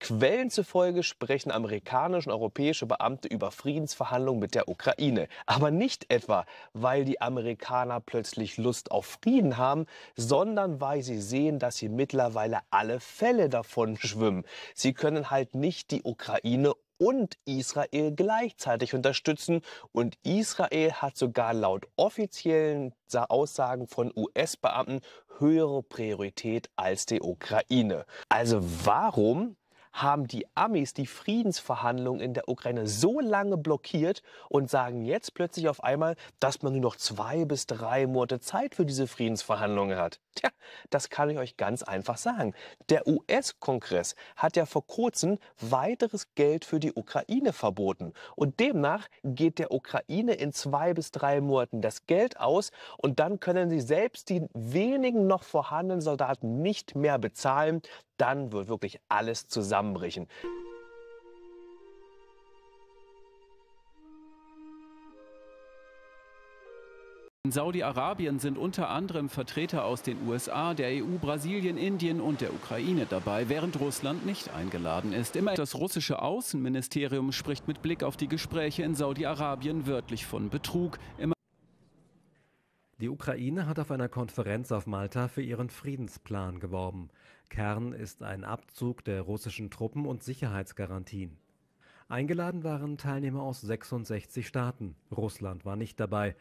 Quellen zufolge sprechen amerikanische und europäische Beamte über Friedensverhandlungen mit der Ukraine. Aber nicht etwa, weil die Amerikaner plötzlich Lust auf Frieden haben, sondern weil sie sehen, dass sie mittlerweile alle Fälle davon schwimmen. Sie können halt nicht die Ukraine und Israel gleichzeitig unterstützen. Und Israel hat sogar laut offiziellen Aussagen von US-Beamten höhere Priorität als die Ukraine. Also warum haben die Amis die Friedensverhandlungen in der Ukraine so lange blockiert und sagen jetzt plötzlich auf einmal, dass man nur noch zwei bis drei Monate Zeit für diese Friedensverhandlungen hat. Tja, das kann ich euch ganz einfach sagen. Der US-Kongress hat ja vor kurzem weiteres Geld für die Ukraine verboten. Und demnach geht der Ukraine in zwei bis drei Monaten das Geld aus und dann können sie selbst die wenigen noch vorhandenen Soldaten nicht mehr bezahlen. Dann wird wirklich alles zusammen zusammenbrechen. In Saudi-Arabien sind unter anderem Vertreter aus den USA, der EU, Brasilien, Indien und der Ukraine dabei, während Russland nicht eingeladen ist. Immer das russische Außenministerium spricht mit Blick auf die Gespräche in Saudi-Arabien wörtlich von Betrug. Immer die Ukraine hat auf einer Konferenz auf Malta für ihren Friedensplan geworben. Kern ist ein Abzug der russischen Truppen und Sicherheitsgarantien. Eingeladen waren Teilnehmer aus 66 Staaten. Russland war nicht dabei.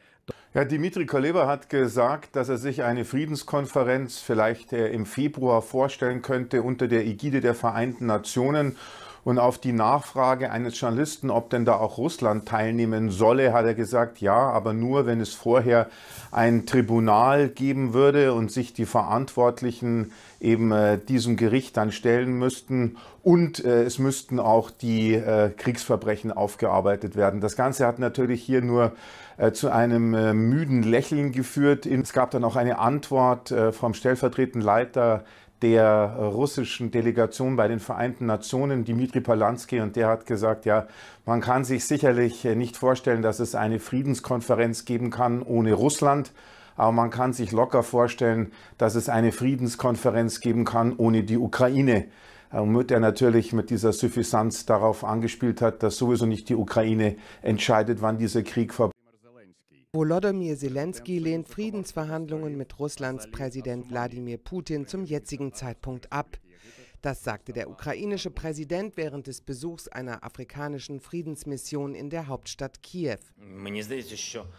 Ja, Dimitri Kuleba hat gesagt, dass er sich eine Friedenskonferenz vielleicht äh, im Februar vorstellen könnte unter der Ägide der Vereinten Nationen. Und auf die Nachfrage eines Journalisten, ob denn da auch Russland teilnehmen solle, hat er gesagt, ja, aber nur, wenn es vorher ein Tribunal geben würde und sich die Verantwortlichen eben äh, diesem Gericht dann stellen müssten. Und äh, es müssten auch die äh, Kriegsverbrechen aufgearbeitet werden. Das Ganze hat natürlich hier nur äh, zu einem äh, müden Lächeln geführt. Es gab dann auch eine Antwort äh, vom stellvertretenden Leiter der russischen Delegation bei den Vereinten Nationen, Dimitri Polanski, und der hat gesagt, ja, man kann sich sicherlich äh, nicht vorstellen, dass es eine Friedenskonferenz geben kann ohne Russland, aber man kann sich locker vorstellen, dass es eine Friedenskonferenz geben kann ohne die Ukraine womit äh, er natürlich mit dieser Suffisanz darauf angespielt hat, dass sowieso nicht die Ukraine entscheidet, wann dieser Krieg vorbei ist. Volodymyr Zelensky lehnt Friedensverhandlungen mit Russlands Präsident Wladimir Putin zum jetzigen Zeitpunkt ab. Das sagte der ukrainische Präsident während des Besuchs einer afrikanischen Friedensmission in der Hauptstadt Kiew.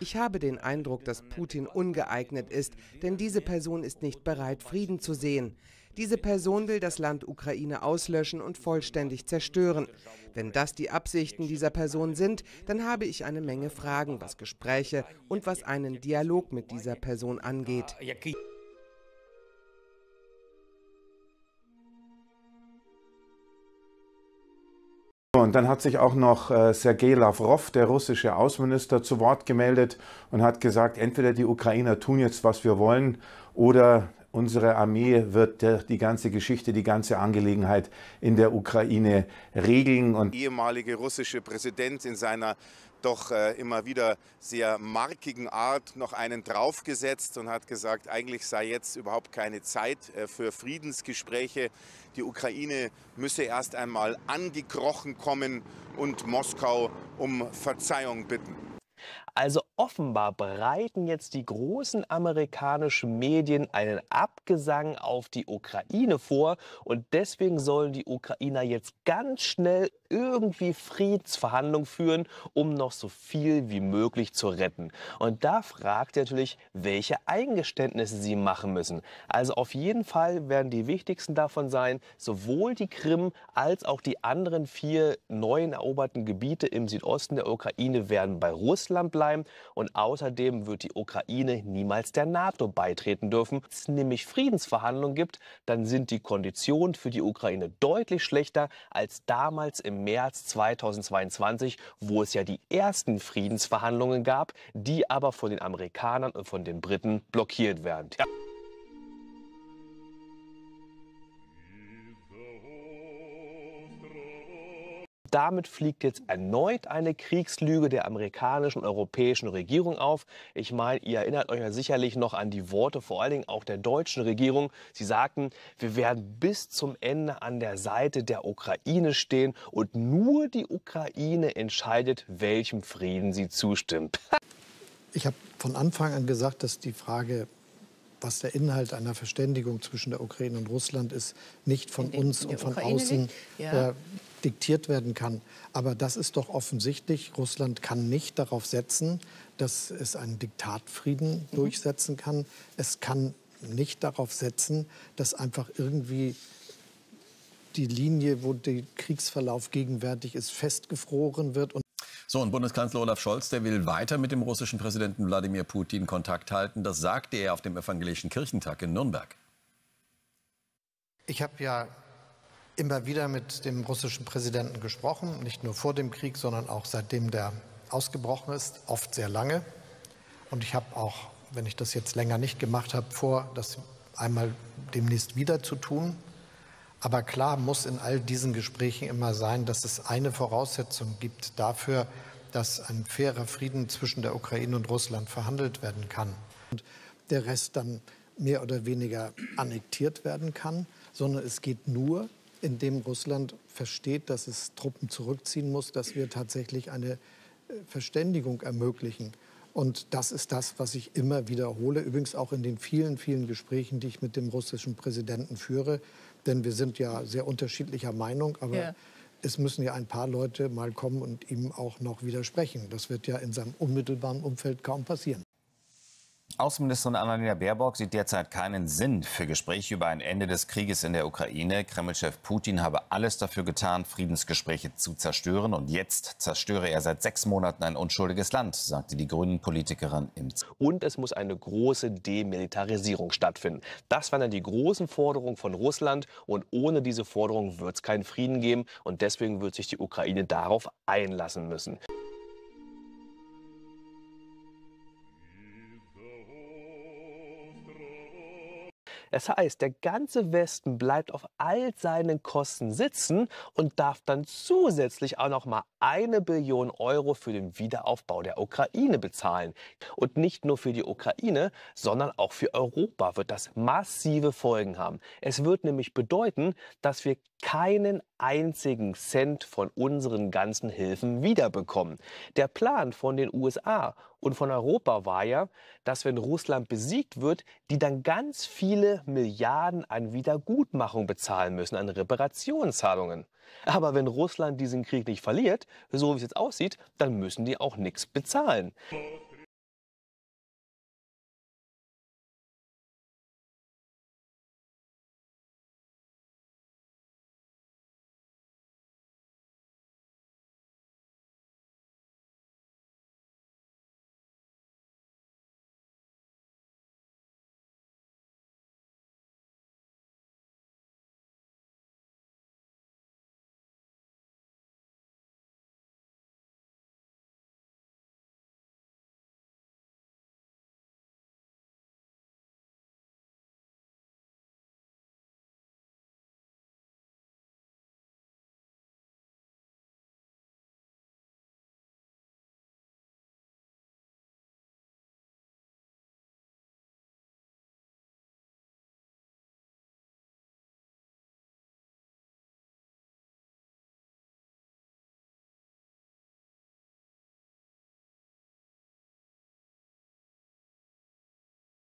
Ich habe den Eindruck, dass Putin ungeeignet ist, denn diese Person ist nicht bereit, Frieden zu sehen. Diese Person will das Land Ukraine auslöschen und vollständig zerstören. Wenn das die Absichten dieser Person sind, dann habe ich eine Menge Fragen, was Gespräche und was einen Dialog mit dieser Person angeht. Und dann hat sich auch noch äh, Sergei Lavrov, der russische Außenminister, zu Wort gemeldet und hat gesagt, entweder die Ukrainer tun jetzt, was wir wollen, oder unsere Armee wird die ganze Geschichte, die ganze Angelegenheit in der Ukraine regeln. Und ehemalige russische Präsident in seiner doch äh, immer wieder sehr markigen Art noch einen draufgesetzt und hat gesagt, eigentlich sei jetzt überhaupt keine Zeit äh, für Friedensgespräche. Die Ukraine müsse erst einmal angekrochen kommen und Moskau um Verzeihung bitten. Also offenbar bereiten jetzt die großen amerikanischen Medien einen Abgesang auf die Ukraine vor und deswegen sollen die Ukrainer jetzt ganz schnell irgendwie Friedensverhandlungen führen, um noch so viel wie möglich zu retten. Und da fragt ihr natürlich, welche Eingeständnisse sie machen müssen. Also auf jeden Fall werden die wichtigsten davon sein, sowohl die Krim als auch die anderen vier neuen eroberten Gebiete im Südosten der Ukraine werden bei Russland Russland bleiben und außerdem wird die Ukraine niemals der NATO beitreten dürfen. Wenn es nämlich Friedensverhandlungen gibt, dann sind die Konditionen für die Ukraine deutlich schlechter als damals im März 2022, wo es ja die ersten Friedensverhandlungen gab, die aber von den Amerikanern und von den Briten blockiert werden. Ja. damit fliegt jetzt erneut eine Kriegslüge der amerikanischen und europäischen Regierung auf. Ich meine, ihr erinnert euch ja sicherlich noch an die Worte vor allen Dingen auch der deutschen Regierung. Sie sagten, wir werden bis zum Ende an der Seite der Ukraine stehen und nur die Ukraine entscheidet, welchem Frieden sie zustimmt. ich habe von Anfang an gesagt, dass die Frage was der Inhalt einer Verständigung zwischen der Ukraine und Russland ist, nicht von uns und von außen ja. äh, diktiert werden kann. Aber das ist doch offensichtlich. Russland kann nicht darauf setzen, dass es einen Diktatfrieden mhm. durchsetzen kann. Es kann nicht darauf setzen, dass einfach irgendwie die Linie, wo der Kriegsverlauf gegenwärtig ist, festgefroren wird. Und so, und Bundeskanzler Olaf Scholz, der will weiter mit dem russischen Präsidenten Wladimir Putin Kontakt halten. Das sagte er auf dem Evangelischen Kirchentag in Nürnberg. Ich habe ja immer wieder mit dem russischen Präsidenten gesprochen, nicht nur vor dem Krieg, sondern auch seitdem der ausgebrochen ist, oft sehr lange. Und ich habe auch, wenn ich das jetzt länger nicht gemacht habe, vor, das einmal demnächst wieder zu tun. Aber klar muss in all diesen Gesprächen immer sein, dass es eine Voraussetzung gibt dafür, dass ein fairer Frieden zwischen der Ukraine und Russland verhandelt werden kann. Und der Rest dann mehr oder weniger annektiert werden kann, sondern es geht nur, indem Russland versteht, dass es Truppen zurückziehen muss, dass wir tatsächlich eine äh, Verständigung ermöglichen. Und das ist das, was ich immer wiederhole, übrigens auch in den vielen, vielen Gesprächen, die ich mit dem russischen Präsidenten führe. Denn wir sind ja sehr unterschiedlicher Meinung, aber ja. es müssen ja ein paar Leute mal kommen und ihm auch noch widersprechen. Das wird ja in seinem unmittelbaren Umfeld kaum passieren. Außenministerin Annalena Baerbock sieht derzeit keinen Sinn für Gespräche über ein Ende des Krieges in der Ukraine. Kremlchef Putin habe alles dafür getan, Friedensgespräche zu zerstören. Und jetzt zerstöre er seit sechs Monaten ein unschuldiges Land, sagte die Grünen-Politikerin im Z Und es muss eine große Demilitarisierung stattfinden. Das waren dann die großen Forderungen von Russland. Und ohne diese Forderungen wird es keinen Frieden geben. Und deswegen wird sich die Ukraine darauf einlassen müssen. Das heißt, der ganze Westen bleibt auf all seinen Kosten sitzen und darf dann zusätzlich auch noch mal eine Billion Euro für den Wiederaufbau der Ukraine bezahlen. Und nicht nur für die Ukraine, sondern auch für Europa wird das massive Folgen haben. Es wird nämlich bedeuten, dass wir keinen einzigen Cent von unseren ganzen Hilfen wiederbekommen. Der Plan von den USA und von Europa war ja, dass wenn Russland besiegt wird, die dann ganz viele Milliarden an Wiedergutmachung bezahlen müssen, an Reparationszahlungen. Aber wenn Russland diesen Krieg nicht verliert, so wie es jetzt aussieht, dann müssen die auch nichts bezahlen.